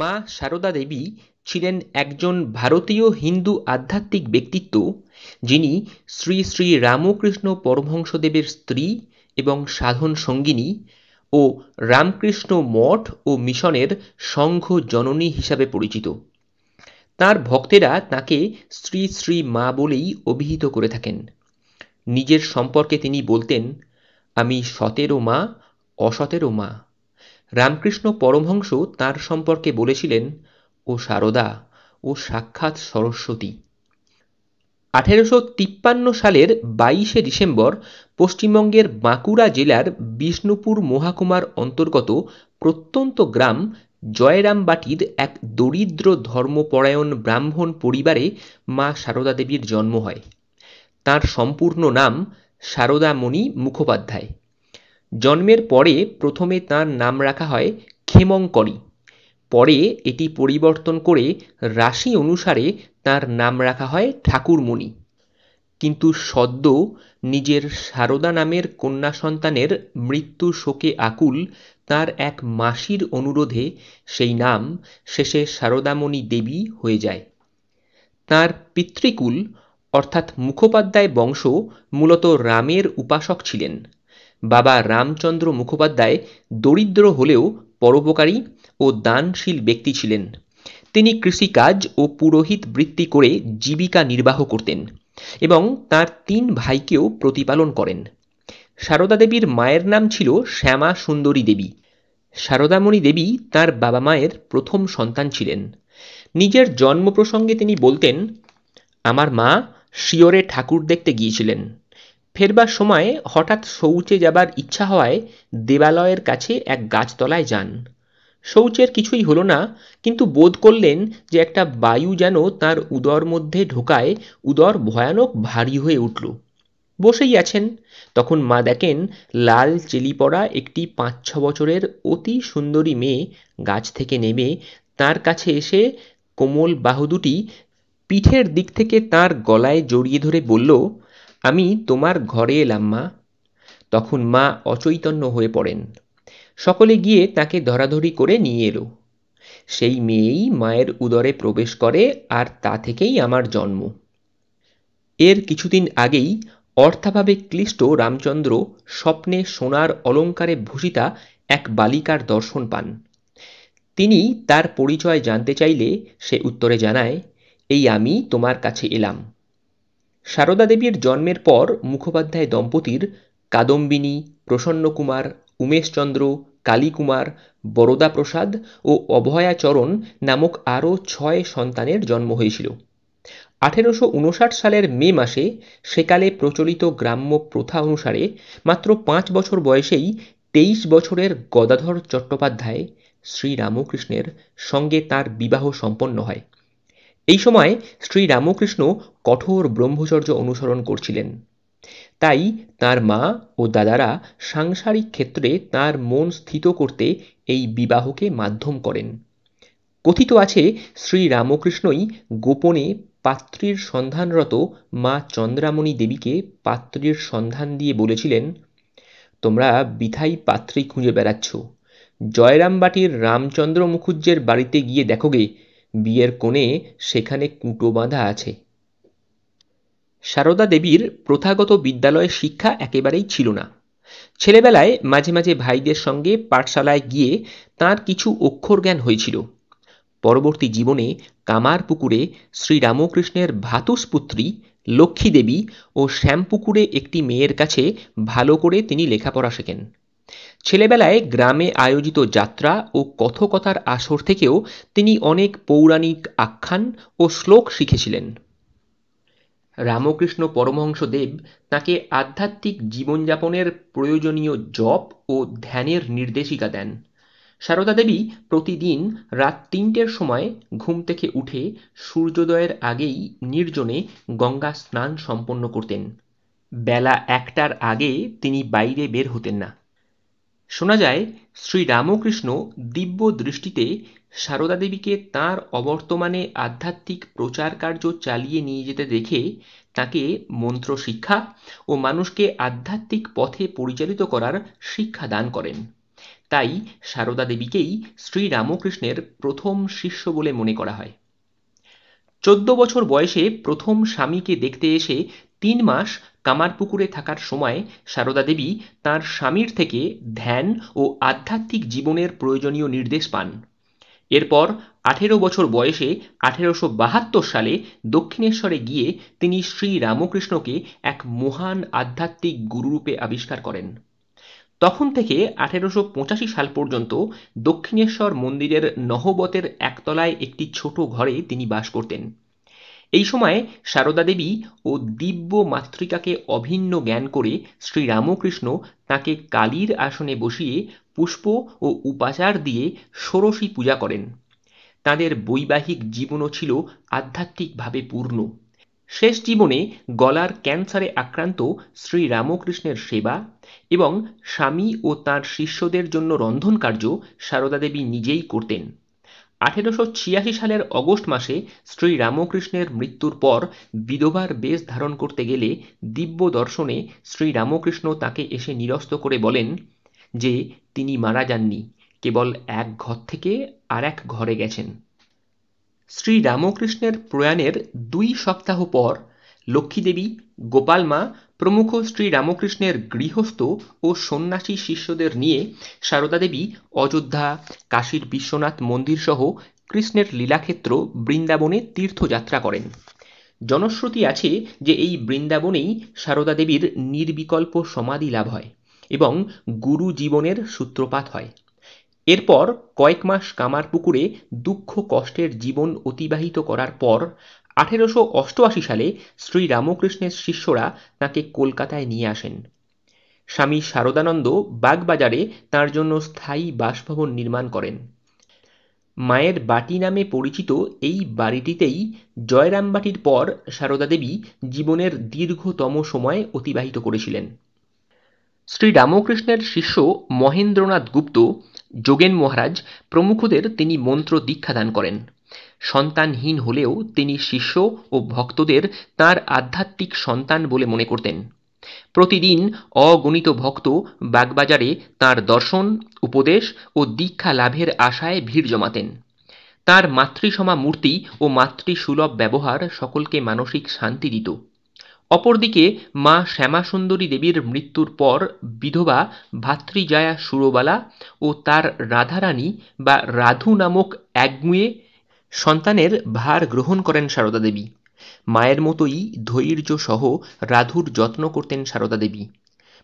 মা সারদা দেবী ছিলেন একজন ভারতীয় হিন্দু আধ্যাত্মিক ব্যক্তিত্ব যিনি শ্রী শ্রী রামকৃষ্ণ পরমহংসদেবের স্ত্রী এবং সাধন সঙ্গিনী ও রামকৃষ্ণ মঠ ও মিশনের সংঘ জননী হিসাবে পরিচিত তার ভক্তেরা তাকে শ্রী শ্রী মা বলেই অভিহিত করে থাকেন নিজের সম্পর্কে তিনি বলতেন আমি সতেরো মা অসতেরো মা রামকৃষ্ণ পরমহংস তার সম্পর্কে বলেছিলেন ও সারদা ও সাক্ষাৎ সরস্বতী আঠেরোশো তিপ্পান্ন সালের বাইশে ডিসেম্বর পশ্চিমবঙ্গের বাঁকুড়া জেলার বিষ্ণুপুর মহাকুমার অন্তর্গত প্রত্যন্ত গ্রাম জয়রামবাটির এক দরিদ্র ধর্মপরায়ণ ব্রাহ্মণ পরিবারে মা সারদা দেবীর জন্ম হয় তার সম্পূর্ণ নাম সারদামণি মুখোপাধ্যায় জন্মের পরে প্রথমে তাঁর নাম রাখা হয় ক্ষেমঙ্করী পরে এটি পরিবর্তন করে রাশি অনুসারে তাঁর নাম রাখা হয় ঠাকুরমণি কিন্তু সদ্য নিজের সারদা নামের কন্যা সন্তানের মৃত্যু শোকে আকুল তার এক মাসির অনুরোধে সেই নাম শেষে সারদামণি দেবী হয়ে যায় তার পিতৃকুল অর্থাৎ মুখোপাধ্যায় বংশ মূলত রামের উপাসক ছিলেন বাবা রামচন্দ্র মুখোপাধ্যায় দরিদ্র হলেও পরোপকারী ও দানশীল ব্যক্তি ছিলেন তিনি কৃষিকাজ ও পুরোহিত বৃত্তি করে জীবিকা নির্বাহ করতেন এবং তার তিন ভাইকেও প্রতিপালন করেন সারদা দেবীর মায়ের নাম ছিল শ্যামা সুন্দরী দেবী সারদামণি দেবী তার বাবা মায়ের প্রথম সন্তান ছিলেন নিজের জন্ম প্রসঙ্গে তিনি বলতেন আমার মা শিওরে ঠাকুর দেখতে গিয়েছিলেন ফেরবার সময় হঠাৎ শৌচে যাবার ইচ্ছা হওয়ায় দেবালয়ের কাছে এক গাছতলায় যান শৌচের কিছুই হলো না কিন্তু বোধ করলেন যে একটা বায়ু যেন তার উদর মধ্যে ঢোকায় উদর ভয়ানক ভারী হয়ে উঠল বসেই আছেন তখন মা দেখেন লাল চেলি পড়া একটি পাঁচ ছ বছরের অতি সুন্দরী মেয়ে গাছ থেকে নেমে তার কাছে এসে কোমল বাহু দুটি পিঠের দিক থেকে তার গলায় জড়িয়ে ধরে বলল আমি তোমার ঘরে এলাম মা তখন মা অচৈতন্য হয়ে পড়েন সকলে গিয়ে তাকে ধরাধরি করে নিয়ে এলো সেই মেয়েই মায়ের উদরে প্রবেশ করে আর তা থেকেই আমার জন্ম এর কিছুদিন আগেই অর্থাভাবে ক্লিষ্ট রামচন্দ্র স্বপ্নে সোনার অলঙ্কারে ভূষিতা এক বালিকার দর্শন পান তিনি তার পরিচয় জানতে চাইলে সে উত্তরে জানায় এই আমি তোমার কাছে এলাম সারদা দেবীর জন্মের পর মুখোপাধ্যায় দম্পতির কাদম্বিনী প্রসন্নকুমার উমেশচন্দ্র কালীকুমার বরদাপ্রসাদ ও অভয়াচরণ নামক আরও ছয় সন্তানের জন্ম হয়েছিল আঠেরোশো উনষাট সালের মে মাসে সেকালে প্রচলিত গ্রাম্য প্রথা অনুসারে মাত্র পাঁচ বছর বয়সেই তেইশ বছরের গদাধর চট্টোপাধ্যায় শ্রীরামকৃষ্ণের সঙ্গে তার বিবাহ সম্পন্ন হয় এই সময় শ্রী রামকৃষ্ণ কঠোর ব্রহ্মচর্য অনুসরণ করছিলেন তাই তার মা ও দাদারা সাংসারিক ক্ষেত্রে তার মন স্থিত করতে এই বিবাহকে মাধ্যম করেন কথিত আছে শ্রী রামকৃষ্ণই গোপনে পাত্রীর সন্ধানরত মা চন্দ্রামণি দেবীকে পাত্রীর সন্ধান দিয়ে বলেছিলেন তোমরা বিথাই পাত্রী খুঁজে বেড়াচ্ছ জয়রামবাটির রামচন্দ্র মুখুজ্জের বাড়িতে গিয়ে দেখোগে বিয়ের কোণে সেখানে কুটো বাঁধা আছে সারদা দেবীর প্রথাগত বিদ্যালয়ে শিক্ষা একেবারেই ছিল না ছেলেবেলায় মাঝে মাঝে ভাইদের সঙ্গে পাঠশালায় গিয়ে তার কিছু অক্ষর জ্ঞান হয়েছিল পরবর্তী জীবনে কামারপুকুরে শ্রীরামকৃষ্ণের ভাতুসপুত্রী লক্ষ্মী দেবী ও শ্যামপুকুরে একটি মেয়ের কাছে ভালো করে তিনি লেখাপড়া শেখেন ছেলেবেলায় গ্রামে আয়োজিত যাত্রা ও কথকথার আসর থেকেও তিনি অনেক পৌরাণিক আখ্যান ও শ্লোক শিখেছিলেন রামকৃষ্ণ পরমহংসদেব তাকে আধ্যাত্মিক জীবনযাপনের প্রয়োজনীয় জপ ও ধ্যানের নির্দেশিকা দেন সারদা দেবী প্রতিদিন রাত তিনটের সময় ঘুম থেকে উঠে সূর্যোদয়ের আগেই নির্জনে গঙ্গা স্নান সম্পন্ন করতেন বেলা একটার আগে তিনি বাইরে বের হতেন না শোনা যায় শ্রী রামকৃষ্ণ দিব্য দৃষ্টিতে সারদা দেবীকে তাঁর অবর্তমানে আধ্যাত্মিক প্রচার কার্য চালিয়ে নিয়ে যেতে দেখে তাকে মন্ত্র শিক্ষা ও মানুষকে আধ্যাত্মিক পথে পরিচালিত করার শিক্ষা দান করেন তাই সারদা দেবীকেই শ্রী রামকৃষ্ণের প্রথম শিষ্য বলে মনে করা হয় চোদ্দ বছর বয়সে প্রথম স্বামীকে দেখতে এসে তিন মাস কামারপুকুরে থাকার সময় সারদা দেবী তাঁর স্বামীর থেকে ধ্যান ও আধ্যাত্মিক জীবনের প্রয়োজনীয় নির্দেশ পান এরপর আঠেরো বছর বয়সে আঠেরোশো বাহাত্তর সালে দক্ষিণেশ্বরে গিয়ে তিনি শ্রী রামকৃষ্ণকে এক মহান আধ্যাত্মিক গুরুরূপে আবিষ্কার করেন তখন থেকে আঠেরোশো সাল পর্যন্ত দক্ষিণেশ্বর মন্দিরের নহবতের একতলায় একটি ছোট ঘরে তিনি বাস করতেন এই সময়ে সারদা দেবী ও দিব্য মাতৃকাকে অভিন্ন জ্ঞান করে শ্রী রামকৃষ্ণ তাকে কালীর আসনে বসিয়ে পুষ্প ও উপাচার দিয়ে ষোড়শী পূজা করেন তাদের বৈবাহিক জীবনও ছিল আধ্যাত্মিকভাবে পূর্ণ শেষ জীবনে গলার ক্যান্সারে আক্রান্ত শ্রী রামকৃষ্ণের সেবা এবং স্বামী ও তার শিষ্যদের জন্য রন্ধনকার্য সারদা দেবী নিজেই করতেন আঠেরোশো ছিয়াশি সালের অগস্ট মাসে শ্রী রামকৃষ্ণের মৃত্যুর পর বিধবার বেশ ধারণ করতে গেলে দিব্য দর্শনে শ্রী রামকৃষ্ণ তাকে এসে নিরস্ত করে বলেন যে তিনি মারা যাননি কেবল এক ঘর থেকে আর এক ঘরে গেছেন শ্রী রামকৃষ্ণের প্রয়াণের দুই সপ্তাহ পর লক্ষ্মীদেবী গোপাল মা প্রমুখ শ্রী রামকৃষ্ণের গৃহস্থ ও সন্ন্যাসী শিষ্যদের নিয়ে সারদা দেবী অযোধ্যা কাশীর বিশ্বনাথ মন্দির সহ কৃষ্ণের লীলাক্ষেত্র বৃন্দাবনে তীর্থযাত্রা করেন জনশ্রুতি আছে যে এই বৃন্দাবনেই সারদা দেবীর নির্বিকল্প সমাধি লাভ হয় এবং গুরু জীবনের সূত্রপাত হয় এরপর কয়েক মাস কামার পুকুরে দুঃখ কষ্টের জীবন অতিবাহিত করার পর আঠেরোশো অষ্টআশি সালে শ্রী রামকৃষ্ণের শিষ্যরা তাঁকে কলকাতায় নিয়ে আসেন স্বামী শারদানন্দ বাগবাজারে তার জন্য স্থায়ী বাসভবন নির্মাণ করেন মায়ের বাটি নামে পরিচিত এই বাড়িটিতেই জয়রামবাটির পর সারদা দেবী জীবনের দীর্ঘতম সময় অতিবাহিত করেছিলেন শ্রী রামকৃষ্ণের শিষ্য মহেন্দ্রনাথ গুপ্ত যোগেন মহারাজ প্রমুখদের তিনি মন্ত্র দীক্ষাদান করেন সন্তানহীন হলেও তিনি শিষ্য ও ভক্তদের তার আধ্যাত্মিক সন্তান বলে মনে করতেন প্রতিদিন অগণিত ভক্ত বাগবাজারে তার দর্শন উপদেশ ও দীক্ষা লাভের আশায় ভিড় জমাতেন তার মাতৃসমা মূর্তি ও মাতৃসুলভ ব্যবহার সকলকে মানসিক শান্তি দিত অপরদিকে মা শ্যামাসুন্দরী দেবীর মৃত্যুর পর বিধবা ভাতৃজায়া সুরবালা ও তার রাধারানী বা রাধু নামক একমুয়ে সন্তানের ভার গ্রহণ করেন সারদা দেবী মায়ের মতোই ধৈর্য সহ রাধুর যত্ন করতেন সারদা দেবী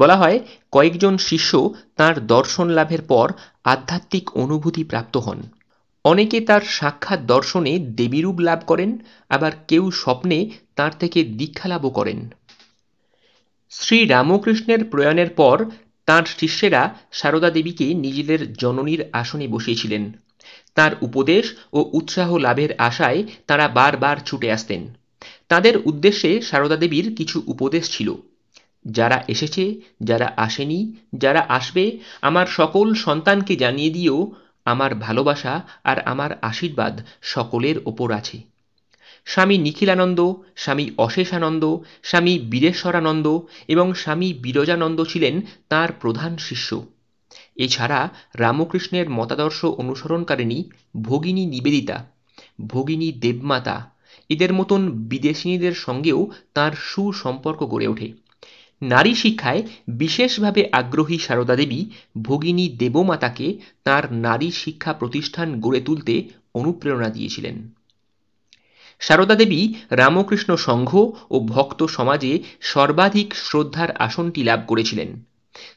বলা হয় কয়েকজন শিষ্য তার দর্শন লাভের পর আধ্যাত্মিক অনুভূতি প্রাপ্ত হন অনেকে তার সাক্ষাৎ দর্শনে দেবীরূপ লাভ করেন আবার কেউ স্বপ্নে তার থেকে দীক্ষা লাভও করেন শ্রী রামকৃষ্ণের প্রয়াণের পর তাঁর শিষ্যেরা সারদা দেবীকে নিজেদের জননীর আসনে বসিয়েছিলেন তার উপদেশ ও উৎসাহ লাভের আশায় তারা বারবার ছুটে আসতেন তাদের উদ্দেশ্যে সারদা দেবীর কিছু উপদেশ ছিল যারা এসেছে যারা আসেনি যারা আসবে আমার সকল সন্তানকে জানিয়ে দিও আমার ভালোবাসা আর আমার আশীর্বাদ সকলের ওপর আছে স্বামী নিখিলানন্দ স্বামী অশেষানন্দ স্বামী বীরেশ্বরানন্দ এবং স্বামী বিরজানন্দ ছিলেন তার প্রধান শিষ্য এছাড়া রামকৃষ্ণের মতাদর্শ অনুসরণকারিণী ভগিনী নিবেদিতা ভগিনী দেবমাতা এদের মতন বিদেশিনীদের সঙ্গেও তার সুসম্পর্ক গড়ে ওঠে নারী শিক্ষায় বিশেষভাবে আগ্রহী সারদা দেবী ভগিনী দেবমাতাকে তার নারী শিক্ষা প্রতিষ্ঠান গড়ে তুলতে অনুপ্রেরণা দিয়েছিলেন সারদা দেবী রামকৃষ্ণ সংঘ ও ভক্ত সমাজে সর্বাধিক শ্রদ্ধার আসনটি লাভ করেছিলেন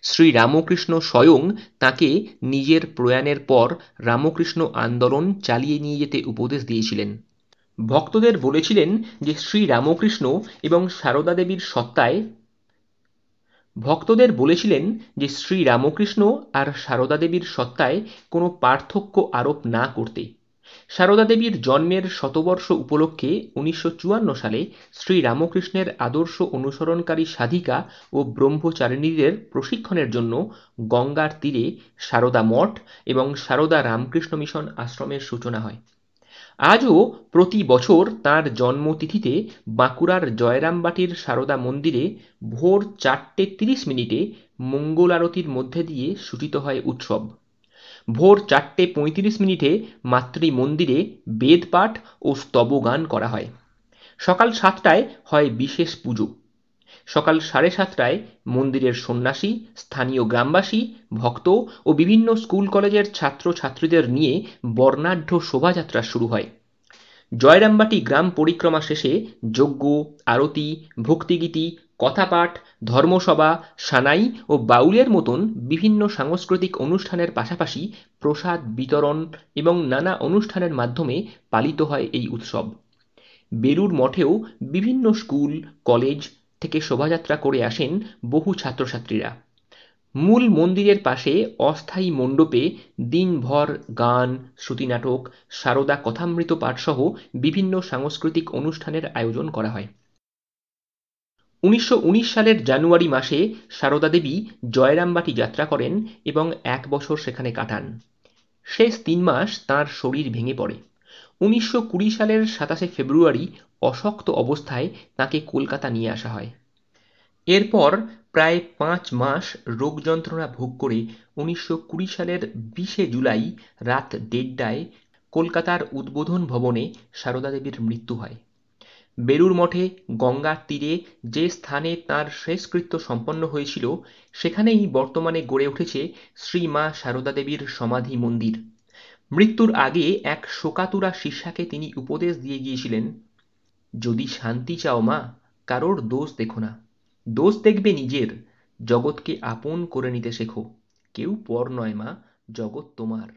শ্রী রামকৃষ্ণ স্বয়ং তাকে নিজের প্রয়াণের পর রামকৃষ্ণ আন্দোলন চালিয়ে নিয়ে যেতে উপদেশ দিয়েছিলেন ভক্তদের বলেছিলেন যে শ্রী রামকৃষ্ণ এবং সারদা দেবীর সত্তায় ভক্তদের বলেছিলেন যে শ্রীরামকৃষ্ণ আর সারদা দেবীর সত্তায় কোনো পার্থক্য আরোপ না করতে সারদা দেবীর জন্মের শতবর্ষ উপলক্ষে উনিশশো সালে শ্রী রামকৃষ্ণের আদর্শ অনুসরণকারী সাধিকা ও ব্রহ্মচারিণীদের প্রশিক্ষণের জন্য গঙ্গার তীরে সারদা মঠ এবং সারদা রামকৃষ্ণ মিশন আশ্রমের সূচনা হয় আজও প্রতি বছর তাঁর জন্মতিথিতে বাঁকুড়ার জয়রামবাটির সারদা মন্দিরে ভোর চারটে তিরিশ মিনিটে মঙ্গল আরতির মধ্যে দিয়ে সূচিত হয় উৎসব ভোর চারটে পঁয়ত্রিশ মিনিটে মাতৃ মন্দিরে বেদপাঠ ও স্তবগান করা হয় সকাল সাতটায় হয় বিশেষ পুজো সকাল সাড়ে সাতটায় মন্দিরের সন্ন্যাসী স্থানীয় গ্রামবাসী ভক্ত ও বিভিন্ন স্কুল কলেজের ছাত্র ছাত্রীদের নিয়ে বর্ণাঢ্য শোভাযাত্রা শুরু হয় জয়রামবাটি গ্রাম পরিক্রমা শেষে যজ্ঞ আরতি ভক্তিগীতি কথাপাঠ ধর্মসভা সানাই ও বাউলের মতন বিভিন্ন সাংস্কৃতিক অনুষ্ঠানের পাশাপাশি প্রসাদ বিতরণ এবং নানা অনুষ্ঠানের মাধ্যমে পালিত হয় এই উৎসব বেরুর মঠেও বিভিন্ন স্কুল কলেজ থেকে শোভাযাত্রা করে আসেন বহু ছাত্রছাত্রীরা মূল মন্দিরের পাশে অস্থায়ী মণ্ডপে দিনভর গান শ্রুতিনাটক সারদা কথামৃত পাঠসহ বিভিন্ন সাংস্কৃতিক অনুষ্ঠানের আয়োজন করা হয় উনিশশো সালের জানুয়ারি মাসে সারদা দেবী জয়রামবাটি যাত্রা করেন এবং এক বছর সেখানে কাটান শেষ তিন মাস তার শরীর ভেঙে পড়ে উনিশশো কুড়ি সালের সাতাশে ফেব্রুয়ারি অশক্ত অবস্থায় তাকে কলকাতা নিয়ে আসা হয় এরপর প্রায় পাঁচ মাস রোগ যন্ত্রণা ভোগ করে উনিশশো কুড়ি সালের বিশে জুলাই রাত দেড়টায় কলকাতার উদ্বোধন ভবনে সারদা দেবীর মৃত্যু হয় বেলুড় মঠে গঙ্গার তীরে যে স্থানে তাঁর শেষকৃত্য সম্পন্ন হয়েছিল সেখানেই বর্তমানে গড়ে উঠেছে শ্রী মা সারদা দেবীর সমাধি মন্দির মৃত্যুর আগে এক শোকাতুরা শিষ্যাকে তিনি উপদেশ দিয়ে গিয়েছিলেন যদি শান্তি চাও মা কারোর দোষ দেখো না দোষ দেখবে নিজের জগৎকে আপন করে নিতে শেখো কেউ পর নয় মা জগৎ তোমার